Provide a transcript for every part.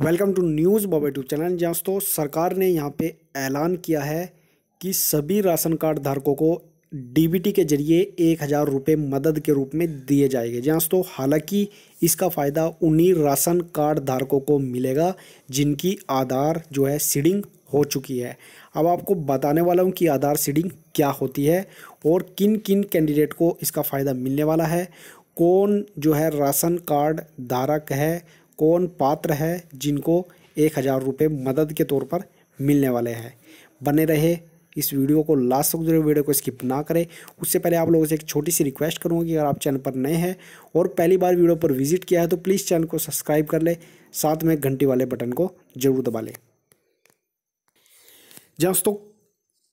welcome to news बॉबा YouTube channel दोस्तों सरकार ने यहाँ पे ऐलान किया है कि सभी राशन कार्ड धारकों को डीबीटी के जरिए एक हज़ार रुपये मदद के रूप में दिए जाएंगे जहाँ दोस्तों हालांकि इसका फ़ायदा उन्हीं राशन कार्ड धारकों को मिलेगा जिनकी आधार जो है सीडिंग हो चुकी है अब आपको बताने वाला हूँ कि आधार सीडिंग क्या होती है और किन किन कैंडिडेट को इसका फ़ायदा मिलने वाला है कौन जो है राशन कार्ड धारक है कौन पात्र है जिनको एक हज़ार रुपये मदद के तौर पर मिलने वाले हैं बने रहे इस वीडियो को लास्ट तक जो वीडियो को स्किप ना करें उससे पहले आप लोगों से एक छोटी सी रिक्वेस्ट करूँगा कि अगर आप चैनल पर नए हैं और पहली बार वीडियो पर विजिट किया है तो प्लीज़ चैनल को सब्सक्राइब कर लें साथ में घंटी वाले बटन को जरूर दबा लें जहाँ दोस्तों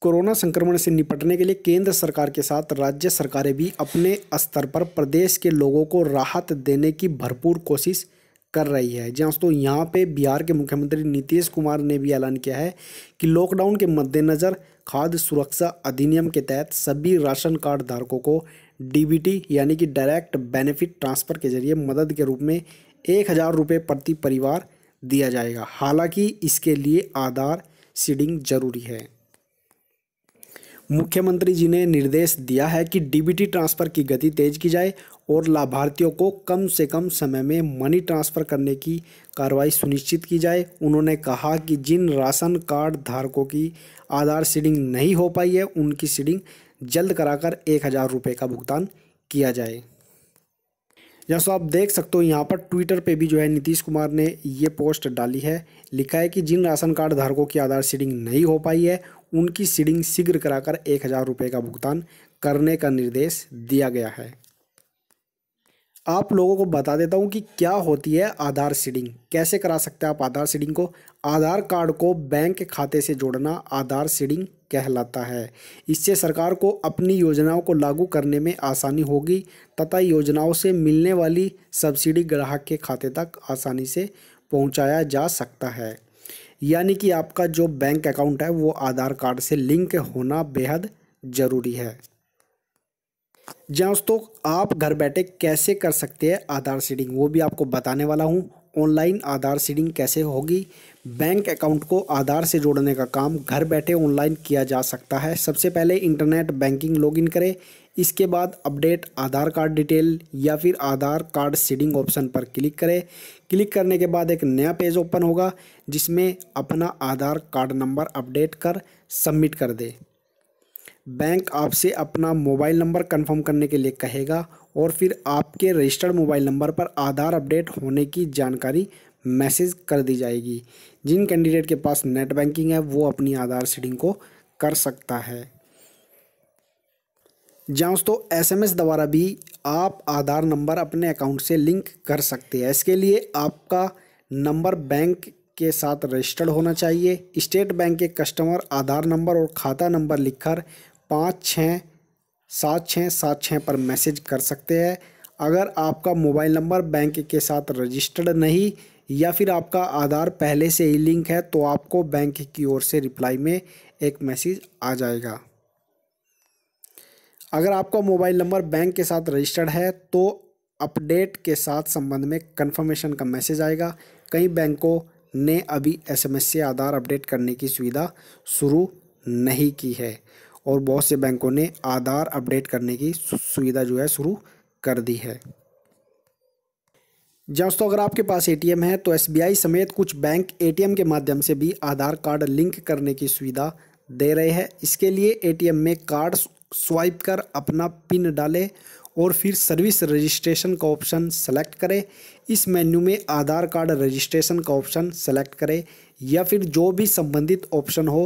कोरोना संक्रमण से निपटने के लिए केंद्र सरकार के साथ राज्य सरकारें भी अपने स्तर पर प्रदेश के लोगों को राहत देने की भरपूर कोशिश कर रही है जी हाँ, दोस्तों यहाँ पे बिहार के मुख्यमंत्री नीतीश कुमार ने भी ऐलान किया है कि लॉकडाउन के मद्देनज़र खाद्य सुरक्षा अधिनियम के तहत सभी राशन कार्ड धारकों को डीबीटी यानी कि डायरेक्ट बेनिफिट ट्रांसफ़र के जरिए मदद के रूप में एक हज़ार रुपये प्रति परिवार दिया जाएगा हालांकि इसके लिए आधार सीडिंग जरूरी है मुख्यमंत्री जी ने निर्देश दिया है कि डीबीटी ट्रांसफ़र की गति तेज की जाए और लाभार्थियों को कम से कम समय में मनी ट्रांसफ़र करने की कार्रवाई सुनिश्चित की जाए उन्होंने कहा कि जिन राशन कार्ड धारकों की आधार सीडिंग नहीं हो पाई है उनकी सीडिंग जल्द कराकर एक हज़ार रुपये का भुगतान किया जाए जैसा आप देख सकते हो यहाँ पर ट्विटर पे भी जो है नीतीश कुमार ने ये पोस्ट डाली है लिखा है कि जिन राशन कार्ड धारकों की आधार सीडिंग नहीं हो पाई है उनकी सीडिंग शीघ्र कराकर एक हज़ार रुपये का भुगतान करने का निर्देश दिया गया है आप लोगों को बता देता हूँ कि क्या होती है आधार सीडिंग कैसे करा सकते हैं आप आधार सीडिंग को आधार कार्ड को बैंक खाते से जोड़ना आधार सीडिंग कहलाता है इससे सरकार को अपनी योजनाओं को लागू करने में आसानी होगी तथा योजनाओं से मिलने वाली सब्सिडी ग्राहक के खाते तक आसानी से पहुंचाया जा सकता है यानी कि आपका जो बैंक अकाउंट है वो आधार कार्ड से लिंक होना बेहद ज़रूरी है जी हाँ दोस्तों आप घर बैठे कैसे कर सकते हैं आधार सीडिंग वो भी आपको बताने वाला हूँ ऑनलाइन आधार सीडिंग कैसे होगी बैंक अकाउंट को आधार से जोड़ने का काम घर बैठे ऑनलाइन किया जा सकता है सबसे पहले इंटरनेट बैंकिंग लॉगिन करें इसके बाद अपडेट आधार कार्ड डिटेल या फिर आधार कार्ड सीडिंग ऑप्शन पर क्लिक करें क्लिक करने के बाद एक नया पेज ओपन होगा जिसमें अपना आधार कार्ड नंबर अपडेट कर सबमिट कर दे बैंक आपसे अपना मोबाइल नंबर कन्फर्म करने के लिए कहेगा और फिर आपके रजिस्टर्ड मोबाइल नंबर पर आधार अपडेट होने की जानकारी मैसेज कर दी जाएगी जिन कैंडिडेट के पास नेट बैंकिंग है वो अपनी आधार सीडिंग को कर सकता है जहाँ दोस्तों एस एम एस द्वारा भी आप आधार नंबर अपने अकाउंट से लिंक कर सकते हैं इसके लिए आपका नंबर बैंक के साथ रजिस्टर्ड होना चाहिए स्टेट बैंक के कस्टमर आधार नंबर और खाता नंबर लिखकर पाँच छः सात छः सात छः पर मैसेज कर सकते हैं अगर आपका मोबाइल नंबर बैंक के साथ रजिस्टर्ड नहीं या फिर आपका आधार पहले से ही लिंक है तो आपको बैंक की ओर से रिप्लाई में एक मैसेज आ जाएगा अगर आपका मोबाइल नंबर बैंक के साथ रजिस्टर्ड है तो अपडेट के साथ संबंध में कंफर्मेशन का मैसेज आएगा कई बैंकों ने अभी एसएमएस से आधार अपडेट करने की सुविधा शुरू नहीं की है और बहुत से बैंकों ने आधार अपडेट करने की सुविधा जो है शुरू कर दी है जी दोस्तों अगर आपके पास एटीएम है तो एसबीआई समेत कुछ बैंक एटीएम के माध्यम से भी आधार कार्ड लिंक करने की सुविधा दे रहे हैं इसके लिए एटीएम में कार्ड स्वाइप कर अपना पिन डालें और फिर सर्विस रजिस्ट्रेशन का ऑप्शन सेलेक्ट करें इस मेन्यू में आधार कार्ड रजिस्ट्रेशन का ऑप्शन सेलेक्ट करें या फिर जो भी संबंधित ऑप्शन हो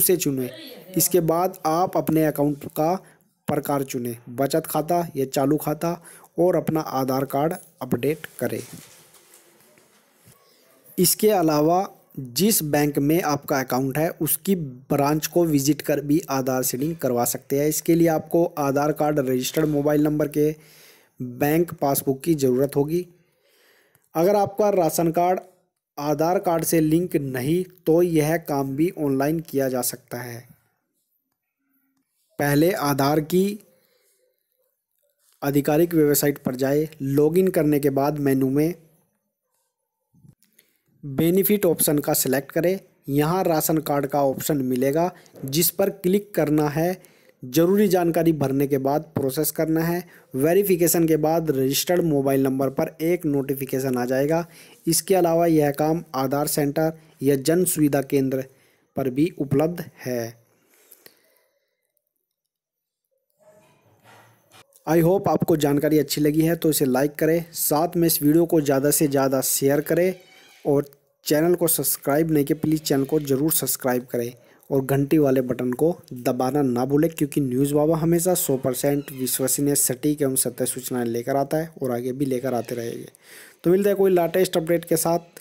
उसे चुनें इसके बाद आप अपने अकाउंट का प्रकार चुनें बचत खाता या चालू खाता और अपना आधार कार्ड अपडेट करें इसके अलावा जिस बैंक में आपका अकाउंट है उसकी ब्रांच को विजिट कर भी आधार सीडिंग करवा सकते हैं इसके लिए आपको Aadhaar card registered mobile number के बैंक पासबुक की ज़रूरत होगी अगर आपका राशन कार्ड आधार कार्ड से लिंक नहीं तो यह काम भी ऑनलाइन किया जा सकता है पहले आधार की आधिकारिक वेबसाइट पर जाए लॉगिन करने के बाद मेनू में बेनिफिट ऑप्शन का सिलेक्ट करें यहाँ राशन कार्ड का ऑप्शन मिलेगा जिस पर क्लिक करना है जरूरी जानकारी भरने के बाद प्रोसेस करना है वेरिफिकेशन के बाद रजिस्टर्ड मोबाइल नंबर पर एक नोटिफिकेशन आ जाएगा इसके अलावा यह काम आधार सेंटर या जन सुविधा केंद्र पर भी उपलब्ध है आई होप आपको जानकारी अच्छी लगी है तो इसे लाइक करें साथ में इस वीडियो को ज़्यादा से ज़्यादा शेयर करें और चैनल को सब्सक्राइब नहीं किया प्लीज़ चैनल को ज़रूर सब्सक्राइब करें और घंटी वाले बटन को दबाना ना भूलें क्योंकि न्यूज़ बाबा हमेशा 100 परसेंट विश्वसनीय सटीक एवं सत्य सूचनाएं लेकर आता है और आगे भी लेकर आते रहेंगे तो मिलता है कोई लेटेस्ट अपडेट के साथ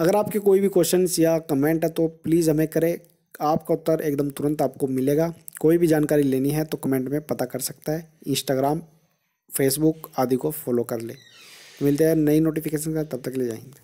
अगर आपके कोई भी क्वेश्चन या कमेंट है तो प्लीज़ हमें करें आपका उत्तर एकदम तुरंत आपको मिलेगा कोई भी जानकारी लेनी है तो कमेंट में पता कर सकता है इंस्टाग्राम फेसबुक आदि को फॉलो कर ले मिलते हैं नई नोटिफिकेशन का तब तक ले जाएंगे